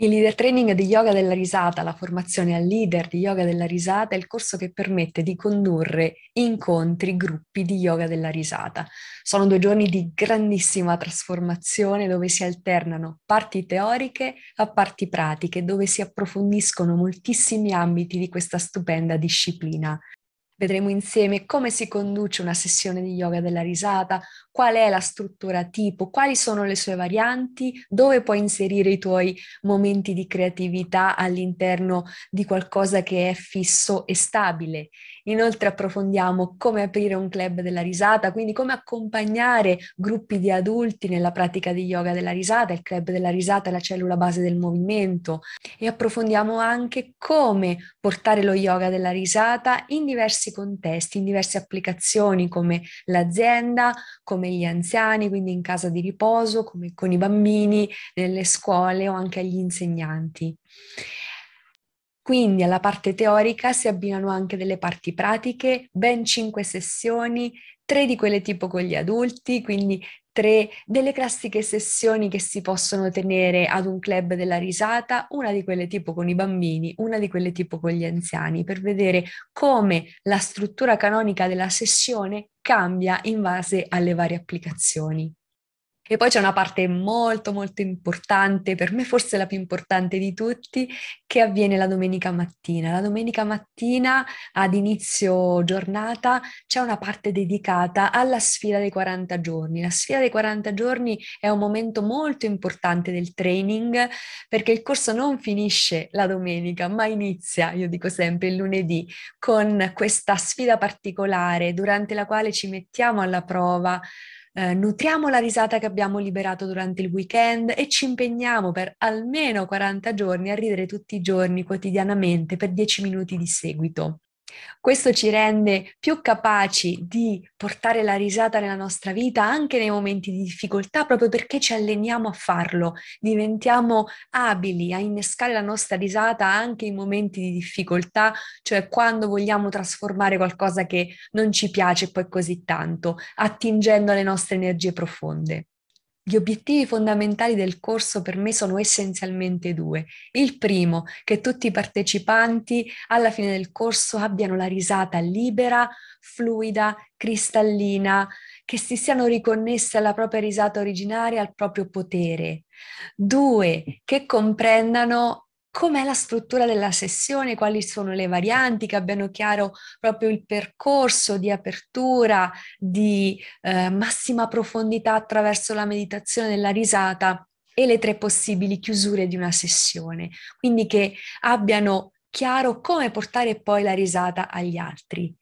Il leader training di yoga della risata, la formazione al leader di yoga della risata, è il corso che permette di condurre incontri, gruppi di yoga della risata. Sono due giorni di grandissima trasformazione dove si alternano parti teoriche a parti pratiche, dove si approfondiscono moltissimi ambiti di questa stupenda disciplina. Vedremo insieme come si conduce una sessione di yoga della risata, qual è la struttura tipo, quali sono le sue varianti, dove puoi inserire i tuoi momenti di creatività all'interno di qualcosa che è fisso e stabile. Inoltre approfondiamo come aprire un club della risata, quindi come accompagnare gruppi di adulti nella pratica di yoga della risata, il club della risata è la cellula base del movimento e approfondiamo anche come portare lo yoga della risata in diversi diversi contesti, in diverse applicazioni come l'azienda, come gli anziani, quindi in casa di riposo, come con i bambini, nelle scuole o anche agli insegnanti. Quindi alla parte teorica si abbinano anche delle parti pratiche, ben cinque sessioni, tre di quelle tipo con gli adulti, quindi tre delle classiche sessioni che si possono tenere ad un club della risata, una di quelle tipo con i bambini, una di quelle tipo con gli anziani, per vedere come la struttura canonica della sessione cambia in base alle varie applicazioni. E poi c'è una parte molto molto importante, per me forse la più importante di tutti, che avviene la domenica mattina. La domenica mattina ad inizio giornata c'è una parte dedicata alla sfida dei 40 giorni. La sfida dei 40 giorni è un momento molto importante del training perché il corso non finisce la domenica, ma inizia, io dico sempre, il lunedì con questa sfida particolare durante la quale ci mettiamo alla prova eh, nutriamo la risata che abbiamo liberato durante il weekend e ci impegniamo per almeno 40 giorni a ridere tutti i giorni quotidianamente per 10 minuti di seguito. Questo ci rende più capaci di portare la risata nella nostra vita anche nei momenti di difficoltà, proprio perché ci alleniamo a farlo, diventiamo abili a innescare la nostra risata anche in momenti di difficoltà, cioè quando vogliamo trasformare qualcosa che non ci piace poi così tanto, attingendo alle nostre energie profonde. Gli obiettivi fondamentali del corso per me sono essenzialmente due. Il primo, che tutti i partecipanti alla fine del corso abbiano la risata libera, fluida, cristallina, che si siano riconnesse alla propria risata originaria, al proprio potere. Due, che comprendano com'è la struttura della sessione, quali sono le varianti, che abbiano chiaro proprio il percorso di apertura, di eh, massima profondità attraverso la meditazione della risata e le tre possibili chiusure di una sessione, quindi che abbiano chiaro come portare poi la risata agli altri.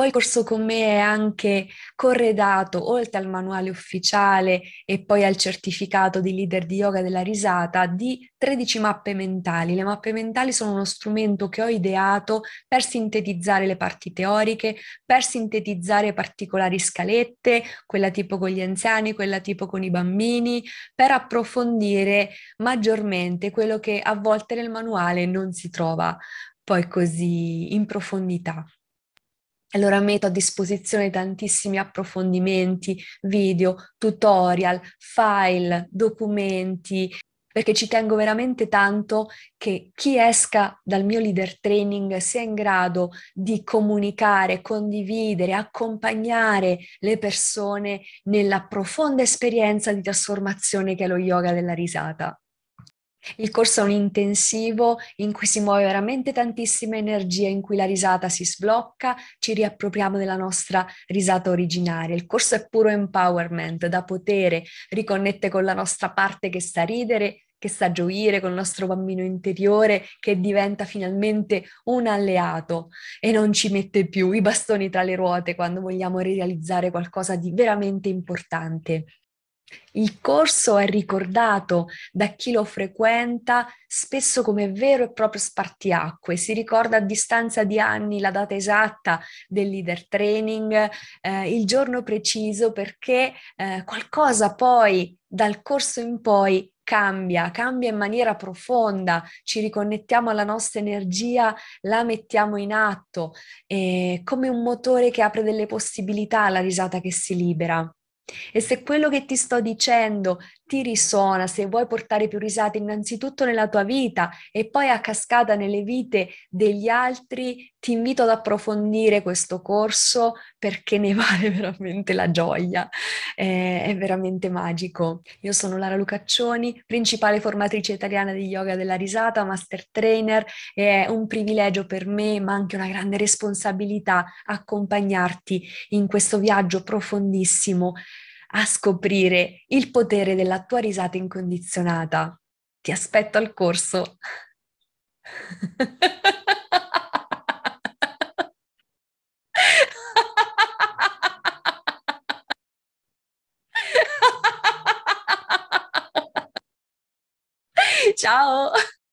Poi Corso con me è anche corredato, oltre al manuale ufficiale e poi al certificato di leader di yoga della risata, di 13 mappe mentali. Le mappe mentali sono uno strumento che ho ideato per sintetizzare le parti teoriche, per sintetizzare particolari scalette, quella tipo con gli anziani, quella tipo con i bambini, per approfondire maggiormente quello che a volte nel manuale non si trova poi così in profondità. Allora metto a disposizione tantissimi approfondimenti, video, tutorial, file, documenti, perché ci tengo veramente tanto che chi esca dal mio leader training sia in grado di comunicare, condividere, accompagnare le persone nella profonda esperienza di trasformazione che è lo yoga della risata. Il corso è un intensivo in cui si muove veramente tantissima energia, in cui la risata si sblocca, ci riappropriamo della nostra risata originaria. Il corso è puro empowerment da potere, riconnette con la nostra parte che sa ridere, che sta a gioire, con il nostro bambino interiore che diventa finalmente un alleato e non ci mette più i bastoni tra le ruote quando vogliamo realizzare qualcosa di veramente importante. Il corso è ricordato da chi lo frequenta spesso come vero e proprio spartiacque, si ricorda a distanza di anni la data esatta del leader training, eh, il giorno preciso perché eh, qualcosa poi dal corso in poi cambia, cambia in maniera profonda, ci riconnettiamo alla nostra energia, la mettiamo in atto, eh, come un motore che apre delle possibilità alla risata che si libera. E se quello che ti sto dicendo ti risuona, se vuoi portare più risate innanzitutto nella tua vita e poi a cascata nelle vite degli altri, ti invito ad approfondire questo corso perché ne vale veramente la gioia, eh, è veramente magico. Io sono Lara Lucaccioni, principale formatrice italiana di yoga della risata, master trainer, è un privilegio per me ma anche una grande responsabilità accompagnarti in questo viaggio profondissimo a scoprire il potere della tua risata incondizionata. Ti aspetto al corso. Ciao!